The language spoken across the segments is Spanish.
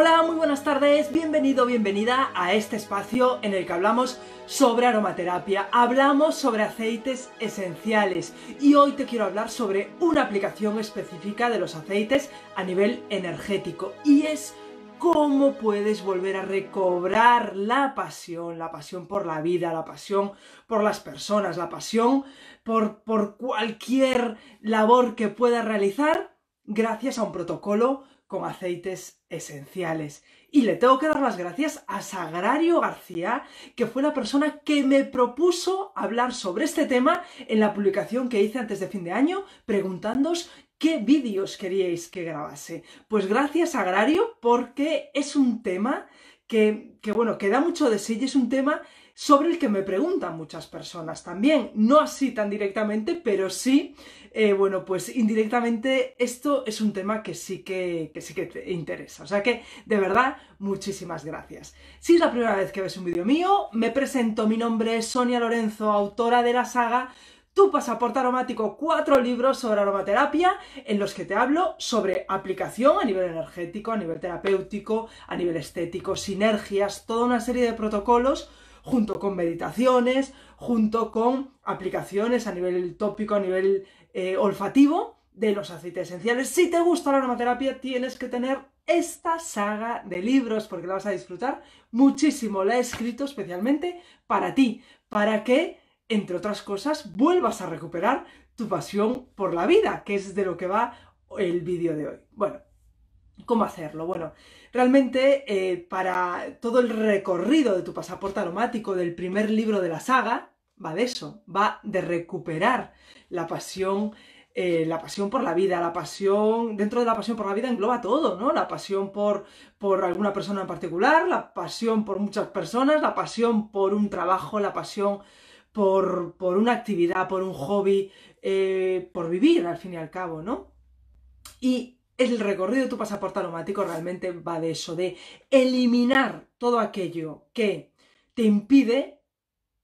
Hola, muy buenas tardes, bienvenido, bienvenida a este espacio en el que hablamos sobre aromaterapia, hablamos sobre aceites esenciales y hoy te quiero hablar sobre una aplicación específica de los aceites a nivel energético y es cómo puedes volver a recobrar la pasión, la pasión por la vida, la pasión por las personas, la pasión por, por cualquier labor que puedas realizar gracias a un protocolo con aceites esenciales. Y le tengo que dar las gracias a Sagrario García, que fue la persona que me propuso hablar sobre este tema en la publicación que hice antes de fin de año, preguntándoos qué vídeos queríais que grabase. Pues gracias Sagrario, porque es un tema que, que, bueno, que da mucho de sí y es un tema sobre el que me preguntan muchas personas también. No así tan directamente, pero sí, eh, bueno, pues indirectamente esto es un tema que sí que, que sí que te interesa. O sea que, de verdad, muchísimas gracias. Si es la primera vez que ves un vídeo mío, me presento, mi nombre es Sonia Lorenzo, autora de la saga tu pasaporte aromático, cuatro libros sobre aromaterapia en los que te hablo sobre aplicación a nivel energético, a nivel terapéutico, a nivel estético, sinergias, toda una serie de protocolos junto con meditaciones, junto con aplicaciones a nivel tópico, a nivel eh, olfativo de los aceites esenciales. Si te gusta la aromaterapia, tienes que tener esta saga de libros porque la vas a disfrutar muchísimo. La he escrito especialmente para ti, para que, entre otras cosas, vuelvas a recuperar tu pasión por la vida, que es de lo que va el vídeo de hoy. Bueno, ¿Cómo hacerlo? Bueno, realmente eh, para todo el recorrido de tu pasaporte aromático del primer libro de la saga, va de eso, va de recuperar la pasión, eh, la pasión por la vida, la pasión, dentro de la pasión por la vida engloba todo, ¿no? La pasión por, por alguna persona en particular, la pasión por muchas personas, la pasión por un trabajo, la pasión por, una actividad, por un hobby, eh, por vivir al fin y al cabo, ¿no? Y el recorrido de tu pasaporte aromático realmente va de eso, de eliminar todo aquello que te impide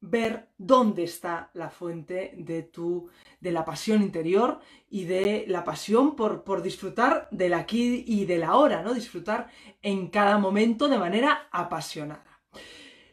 ver dónde está la fuente de tu de la pasión interior y de la pasión por, por disfrutar del aquí y del ahora, ¿no? Disfrutar en cada momento de manera apasionada.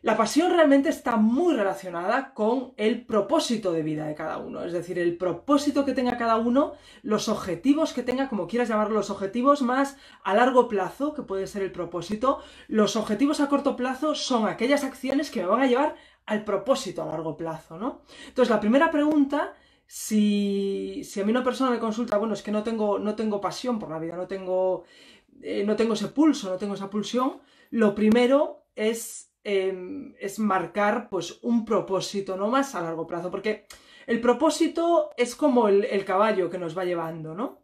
La pasión realmente está muy relacionada con el propósito de vida de cada uno, es decir, el propósito que tenga cada uno, los objetivos que tenga, como quieras llamarlos los objetivos más a largo plazo, que puede ser el propósito, los objetivos a corto plazo son aquellas acciones que me van a llevar al propósito a largo plazo, ¿no? Entonces, la primera pregunta si, a mí una persona me consulta, bueno, es que no tengo, no tengo pasión por la vida, no tengo, eh, no tengo ese pulso, no tengo esa pulsión, lo primero es Em, es marcar pues un propósito, ¿no? Más a largo plazo, porque el propósito es como el, caballo que nos va llevando, ¿no?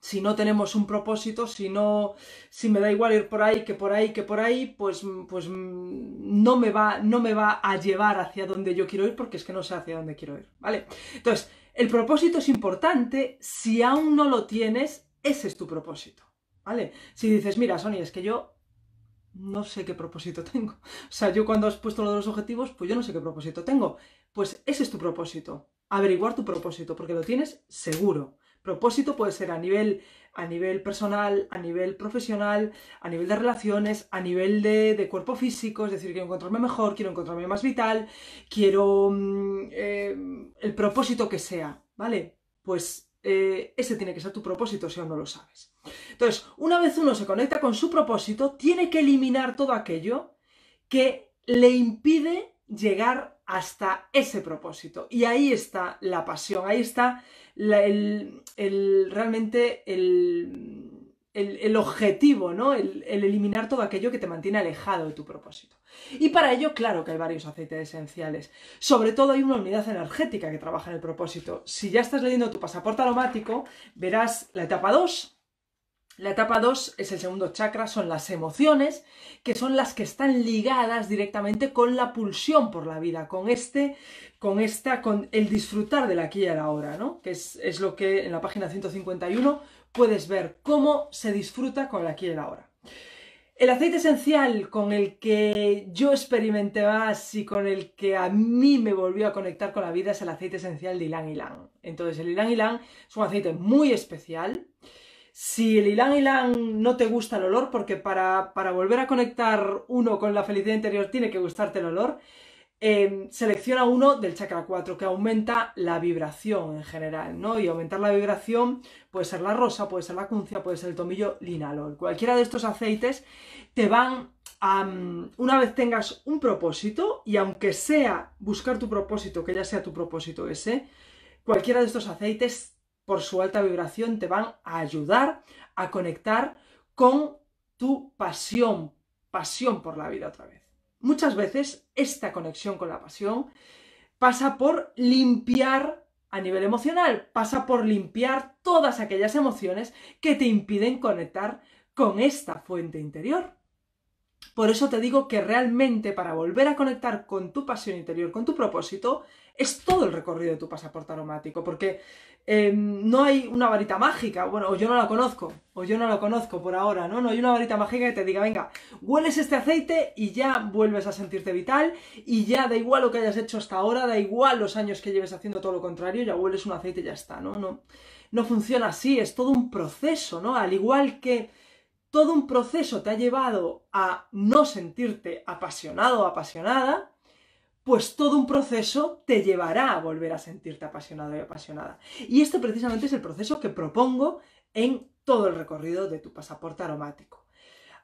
si no tenemos un propósito, si no, si me da igual ir por ahí que por ahí que por ahí, pues, pues no me va, no me va a llevar hacia donde yo quiero ir porque es que no sé hacia dónde quiero ir, ¿vale? Entonces, el propósito es importante, si aún no lo tienes, ese es tu propósito, ¿vale? Si dices, mira, Sonia, es que yo no sé qué propósito tengo. O sea, yo cuando has puesto lo de los objetivos, pues yo no sé qué propósito tengo. Pues ese es tu propósito. Averiguar tu propósito, porque lo tienes seguro. Propósito puede ser a nivel, a nivel personal, a nivel profesional, a nivel de relaciones, a nivel de, cuerpo físico, es decir, quiero encontrarme mejor, quiero encontrarme más vital, quiero mm, eh, el propósito que sea, ¿vale? Pues eh, ese tiene que ser tu propósito si aún no lo sabes. Entonces, una vez uno se conecta con su propósito, tiene que eliminar todo aquello que le impide llegar hasta ese propósito. Y ahí está la pasión, ahí está el, realmente el, el, objetivo, ¿no? El, eliminar todo aquello que te mantiene alejado de tu propósito. Y para ello, claro que hay varios aceites esenciales. Sobre todo hay una unidad energética que trabaja en el propósito. Si ya estás leyendo tu pasaporte aromático, verás la etapa 2, la etapa 2 es el segundo chakra, son las emociones, que son las que están ligadas directamente con la pulsión por la vida, con este, con esta, con el disfrutar del aquí y el ahora, ¿no? Que es, lo que en la página 151 puedes ver cómo se disfruta con el aquí y la ahora. El aceite esencial con el que yo experimenté más y con el que a mí me volvió a conectar con la vida es el aceite esencial de Ilan Ilan. Entonces, el Ilan Ilan es un aceite muy especial si el Ilan Ilan no te gusta el olor, porque para, volver a conectar uno con la felicidad interior tiene que gustarte el olor, em, selecciona uno del chakra 4 que aumenta la vibración en general, ¿no? Y aumentar la vibración puede ser la rosa, puede ser la cuncia, puede ser el tomillo linalol. Cualquiera de estos aceites te van a, mm, una vez tengas un propósito, y aunque sea buscar tu propósito, que ya sea tu propósito ese, cualquiera de estos aceites por su alta vibración, te van a ayudar a conectar con tu pasión, pasión por la vida otra vez. Muchas veces esta conexión con la pasión pasa por limpiar a nivel emocional, pasa por limpiar todas aquellas emociones que te impiden conectar con esta fuente interior. Por eso te digo que realmente para volver a conectar con tu pasión interior, con tu propósito, es todo el recorrido de tu pasaporte aromático, porque em, no hay una varita mágica, bueno, o yo no la conozco, o yo no la conozco por ahora, ¿no? No hay una varita mágica que te diga, venga, hueles este aceite y ya vuelves a sentirte vital, y ya da igual lo que hayas hecho hasta ahora, da igual los años que lleves haciendo todo lo contrario, ya hueles un aceite y ya está, ¿no? No, no funciona así, es todo un proceso, ¿no? Al igual que todo un proceso te ha llevado a no sentirte apasionado o apasionada, pues todo un proceso te llevará a volver a sentirte apasionado y apasionada. Y este precisamente es el proceso que propongo en todo el recorrido de tu pasaporte aromático.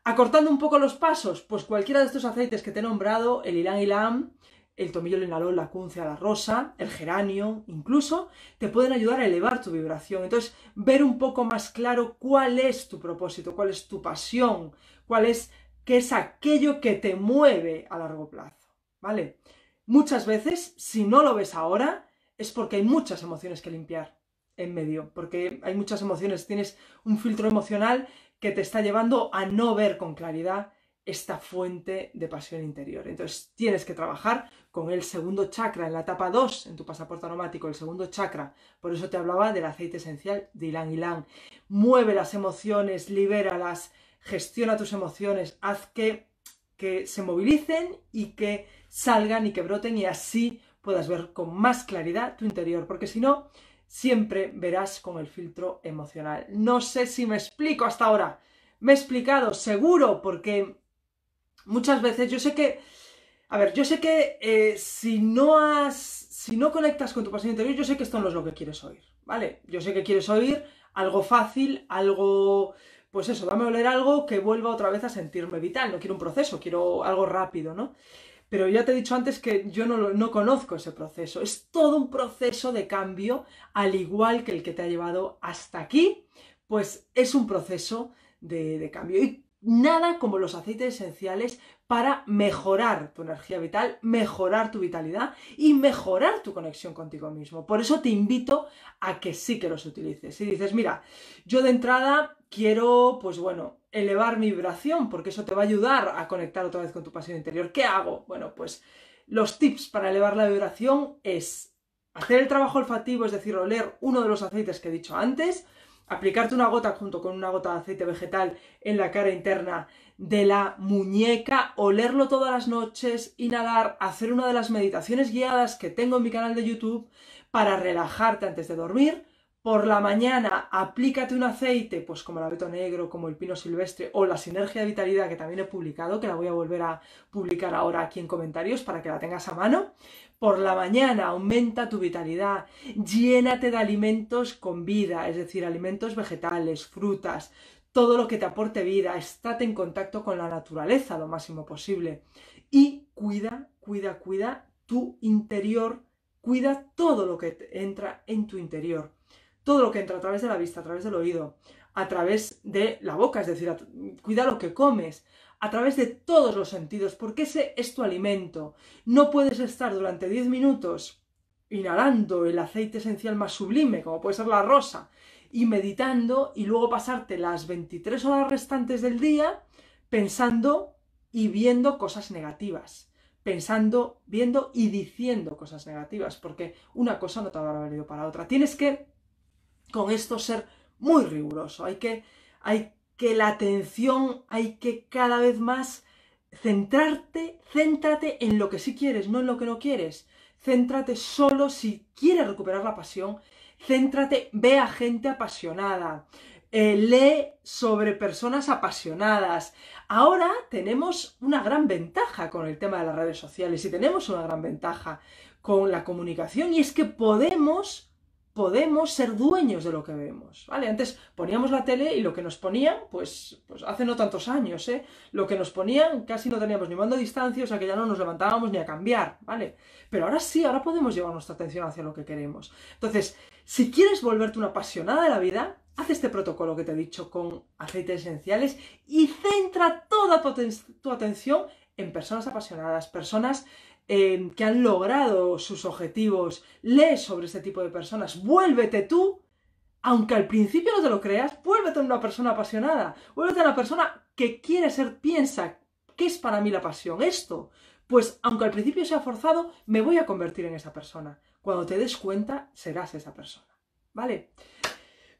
Acortando un poco los pasos, pues cualquiera de estos aceites que te he nombrado, el ylang ylang, el tomillo linalol, la cuncia, la rosa, el geranio, incluso, te pueden ayudar a elevar tu vibración. Entonces, ver un poco más claro cuál es tu propósito, cuál es tu pasión, cuál es qué es aquello que te mueve a largo plazo, ¿vale? Muchas veces, si no lo ves ahora, es porque hay muchas emociones que limpiar en medio, porque hay muchas emociones, tienes un filtro emocional que te está llevando a no ver con claridad esta fuente de pasión interior. Entonces tienes que trabajar con el segundo chakra, en la etapa 2, en tu pasaporte aromático, el segundo chakra. Por eso te hablaba del aceite esencial de Ilan Ilan. Mueve las emociones, libéralas, gestiona tus emociones, haz que que se movilicen y que salgan y que broten y así puedas ver con más claridad tu interior, porque si no, siempre verás con el filtro emocional. No sé si me explico hasta ahora. Me he explicado, seguro, porque muchas veces yo sé que, a ver, yo sé que eh, si no has, si no conectas con tu pasión interior, yo sé que esto no es lo que quieres oír, ¿vale? Yo sé que quieres oír algo fácil, algo pues eso, dame a oler algo que vuelva otra vez a sentirme vital. No quiero un proceso, quiero algo rápido, ¿no? Pero ya te he dicho antes que yo no, conozco ese proceso. Es todo un proceso de cambio, al igual que el que te ha llevado hasta aquí, pues es un proceso de, cambio nada como los aceites esenciales para mejorar tu energía vital, mejorar tu vitalidad y mejorar tu conexión contigo mismo. Por eso te invito a que sí que los utilices. Si dices, mira, yo de entrada quiero, pues bueno, elevar mi vibración porque eso te va a ayudar a conectar otra vez con tu pasión interior. ¿Qué hago? Bueno, pues los tips para elevar la vibración es hacer el trabajo olfativo, es decir, oler uno de los aceites que he dicho antes, aplicarte una gota junto con una gota de aceite vegetal en la cara interna de la muñeca, olerlo todas las noches, inhalar, hacer una de las meditaciones guiadas que tengo en mi canal de YouTube para relajarte antes de dormir por la mañana, aplícate un aceite, pues como el abeto negro, como el pino silvestre o la sinergia de vitalidad que también he publicado, que la voy a volver a publicar ahora aquí en comentarios para que la tengas a mano. Por la mañana, aumenta tu vitalidad, llénate de alimentos con vida, es decir, alimentos vegetales, frutas, todo lo que te aporte vida, estate en contacto con la naturaleza lo máximo posible y cuida, cuida, cuida tu interior, cuida todo lo que entra en tu interior todo lo que entra a través de la vista, a través del oído, a través de la boca, es decir, cuida lo que comes, a través de todos los sentidos, porque ese es tu alimento. No puedes estar durante 10 minutos inhalando el aceite esencial más sublime, como puede ser la rosa, y meditando y luego pasarte las 23 horas restantes del día pensando y viendo cosas negativas, pensando, viendo y diciendo cosas negativas, porque una cosa no te habrá valido para otra. Tienes que con esto ser muy riguroso. Hay que, hay que la atención, hay que cada vez más centrarte, céntrate en lo que sí quieres, no en lo que no quieres. Céntrate solo si quieres recuperar la pasión. Céntrate, ve a gente apasionada. Eh, lee sobre personas apasionadas. Ahora tenemos una gran ventaja con el tema de las redes sociales y tenemos una gran ventaja con la comunicación y es que podemos podemos ser dueños de lo que vemos, ¿vale? Antes poníamos la tele y lo que nos ponían, pues, pues, hace no tantos años, ¿eh? Lo que nos ponían casi no teníamos ni mando a distancia, o sea que ya no nos levantábamos ni a cambiar, ¿vale? Pero ahora sí, ahora podemos llevar nuestra atención hacia lo que queremos. Entonces, si quieres volverte una apasionada de la vida, haz este protocolo que te he dicho con aceites esenciales y centra toda tu atención en personas apasionadas, personas Em, que han logrado sus objetivos, lee sobre este tipo de personas, vuélvete tú, aunque al principio no te lo creas, vuélvete una persona apasionada, vuélvete una persona que quiere ser, piensa, ¿qué es para mí la pasión? Esto. Pues aunque al principio sea forzado, me voy a convertir en esa persona. Cuando te des cuenta, serás esa persona. ¿Vale?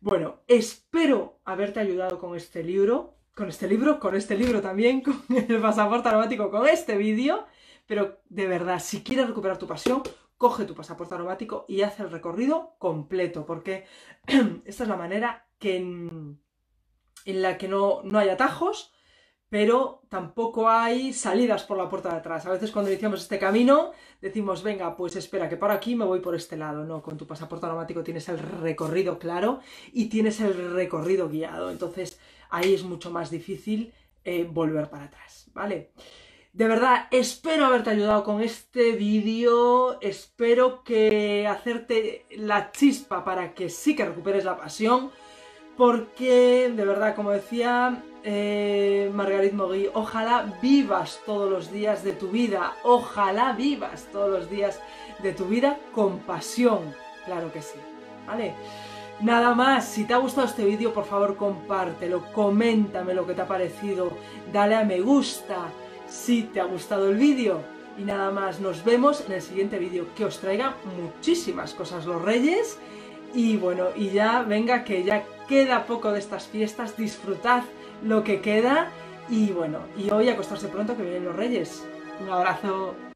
Bueno, espero haberte ayudado con este libro, con este libro, con este libro también, con el pasaporte aromático, con este vídeo. Pero de verdad, si quieres recuperar tu pasión, coge tu pasaporte aromático y haz el recorrido completo, porque esta es la manera en, la que no, hay atajos, pero tampoco hay salidas por la puerta de atrás. A veces cuando iniciamos este camino decimos, venga, pues espera, que para aquí me voy por este lado. No, con tu pasaporte aromático tienes el recorrido claro y tienes el recorrido guiado. Entonces ahí es mucho más difícil eh, volver para atrás, ¿vale? De verdad, espero haberte ayudado con este vídeo, espero que hacerte la chispa para que sí que recuperes la pasión, porque de verdad, como decía eh, Margarit Mogui, ojalá vivas todos los días de tu vida, ojalá vivas todos los días de tu vida con pasión, claro que sí, ¿vale? Nada más, si te ha gustado este vídeo, por favor compártelo, coméntame lo que te ha parecido, dale a me gusta, si te ha gustado el vídeo. Y nada más, nos vemos en el siguiente vídeo, que os traiga muchísimas cosas los reyes. Y bueno, y ya venga que ya queda poco de estas fiestas, disfrutad lo que queda. Y bueno, y hoy acostarse pronto que vienen los reyes. Un abrazo.